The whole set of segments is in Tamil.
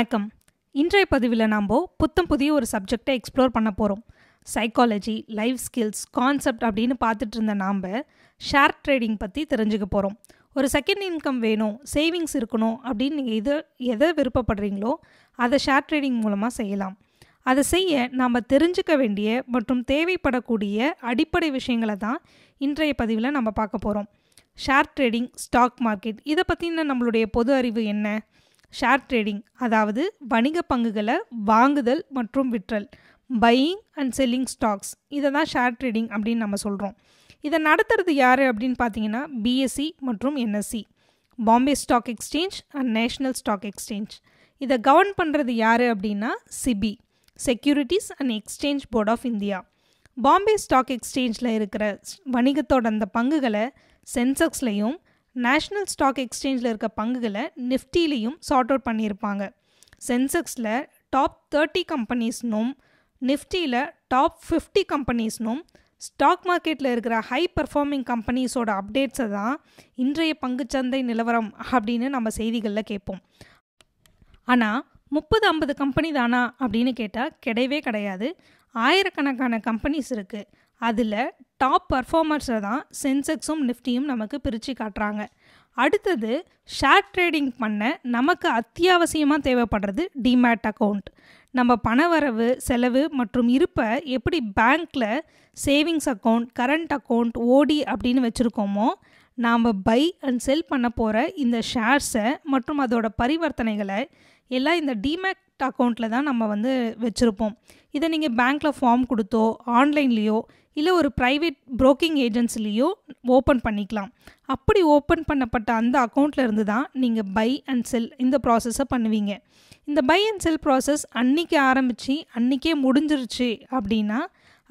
வணக்கம் இன்றைய பதிவில் நாம் புத்தம் புதிய ஒரு சப்ஜெக்டை எக்ஸ்ப்ளோர் பண்ண போகிறோம் சைக்காலஜி லைஃப் ஸ்கில்ஸ் கான்செப்ட் அப்படின்னு பார்த்துட்டு இருந்த நாம் ஷேர் ட்ரேடிங் பற்றி தெரிஞ்சுக்க போகிறோம் ஒரு செகண்ட் இன்கம் வேணும் சேவிங்ஸ் இருக்கணும் அப்படின்னு நீங்கள் எது எதை விருப்பப்படுறீங்களோ அதை ஷேர் ட்ரேடிங் மூலமாக செய்யலாம் அதை செய்ய நாம் தெரிஞ்சுக்க வேண்டிய மற்றும் தேவைப்படக்கூடிய அடிப்படை விஷயங்களை தான் இன்றைய பதிவில் நம்ம பார்க்க போகிறோம் ஷேர் ட்ரேடிங் ஸ்டாக் மார்க்கெட் இதை பற்றின நம்மளுடைய பொது அறிவு என்ன ஷேர் ட்ரேடிங் அதாவது வணிக பங்குகளை வாங்குதல் மற்றும் விற்றல் பையிங் அண்ட் செல்லிங் ஸ்டாக்ஸ் இதை தான் ஷேர் ட்ரேடிங் அப்படின்னு நம்ம சொல்கிறோம் இதை நடத்துறது யார் அப்படின்னு பார்த்தீங்கன்னா பிஎஸ்சி e மற்றும் NSE e. Bombay stock exchange and national stock exchange இதை கவர்ன் பண்ணுறது யார் அப்படின்னா SEBI securities and exchange board of India Bombay stock எக்ஸ்சேஞ்சில் இருக்கிற வணிகத்தோட அந்த பங்குகளை சென்செக்ஸ்லையும் நேஷ்னல் ஸ்டாக் எக்ஸ்சேஞ்சில் இருக்க பங்குகளை நிஃப்டிலையும் சார்ட் அவுட் பண்ணியிருப்பாங்க சென்செக்ஸில் டாப் தேர்ட்டி கம்பெனிஸ்னும் நிஃப்டியில் டாப் ஃபிஃப்டி கம்பெனிஸ்னும் ஸ்டாக் மார்க்கெட்டில் இருக்கிற ஹை பர்ஃபார்மிங் கம்பெனிஸோட அப்டேட்ஸை தான் இன்றைய பங்குச்சந்தை நிலவரம் அப்படின்னு நம்ம செய்திகளில் கேட்போம் ஆனால் முப்பது ஐம்பது கம்பெனி தானா அப்படின்னு கேட்டால் கிடையவே கிடையாது ஆயிரக்கணக்கான கம்பெனிஸ் இருக்குது அதில் டாப் பர்ஃபார்மர்ஸை தான் சென்செக்ஸும் நிஃப்டியும் நமக்கு பிரித்து காட்டுறாங்க அடுத்தது ஷேர் ட்ரேடிங் பண்ண நமக்கு அத்தியாவசியமாக தேவைப்படுறது டிமேட் அக்கௌண்ட் நம்ம பணவரவு செலவு மற்றும் இருப்பை எப்படி பேங்க்கில் சேவிங்ஸ் அக்கௌண்ட் கரண்ட் அக்கௌண்ட் ஓடி அப்படின்னு வச்சுருக்கோமோ நாம் பை அண்ட் செல் பண்ண போகிற இந்த ஷேர்ஸை மற்றும் அதோட பரிவர்த்தனைகளை எல்லாம் இந்த டிமேக் அக்கௌண்ட்டில் தான் நம்ம வந்து வச்சுருப்போம் இதை நீங்கள் பேங்க்கில் ஃபார்ம் கொடுத்தோ ஆன்லைன்லேயோ இல்லை ஒரு ப்ரைவேட் ப்ரோக்கிங் ஏஜென்சிலேயோ ஓப்பன் பண்ணிக்கலாம் அப்படி ஓப்பன் பண்ணப்பட்ட அந்த அக்கௌண்ட்டில் இருந்து தான் நீங்கள் பை அண்ட் செல் இந்த ப்ராசஸை பண்ணுவீங்க இந்த பை அண்ட் செல் ப்ராசஸ் அன்றைக்கி ஆரம்பித்து அன்றைக்கே முடிஞ்சிருச்சு அப்படின்னா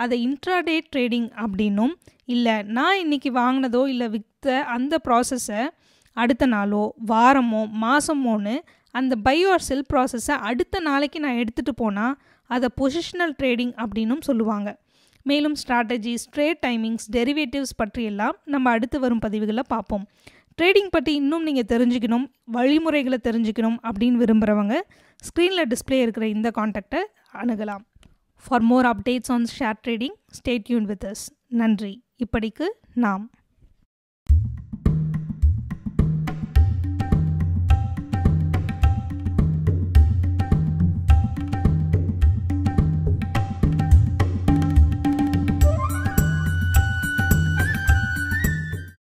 அதை இன்ட்ராடே ட்ரேடிங் அப்படின்னும் இல்லை நான் இன்றைக்கி வாங்கினதோ இல்லை விற்ற அந்த ப்ராசஸை அடுத்த நாளோ வாரமோ மாதமோன்னு அந்த பை ஆர் செல் ப்ராசஸை அடுத்த நாளைக்கு நான் எடுத்துகிட்டு போனால் அதை பொசிஷனல் ட்ரேடிங் அப்படின்னும் சொல்லுவாங்க மேலும் ஸ்ட்ராட்டஜிஸ் ட்ரேட் டைமிங்ஸ் டெரிவேட்டிவ்ஸ் பற்றியெல்லாம் நம்ம அடுத்து வரும் பதிவுகளை பார்ப்போம் ட்ரேடிங் பற்றி இன்னும் நீங்கள் தெரிஞ்சுக்கணும் வழிமுறைகளை தெரிஞ்சுக்கணும் அப்படின்னு விரும்புகிறவங்க ஸ்க்ரீனில் டிஸ்பிளே இருக்கிற இந்த காண்டாக்டை அணுகலாம் for more updates on share trading stay tuned with us நன்றி இப்படிக்கு நாம்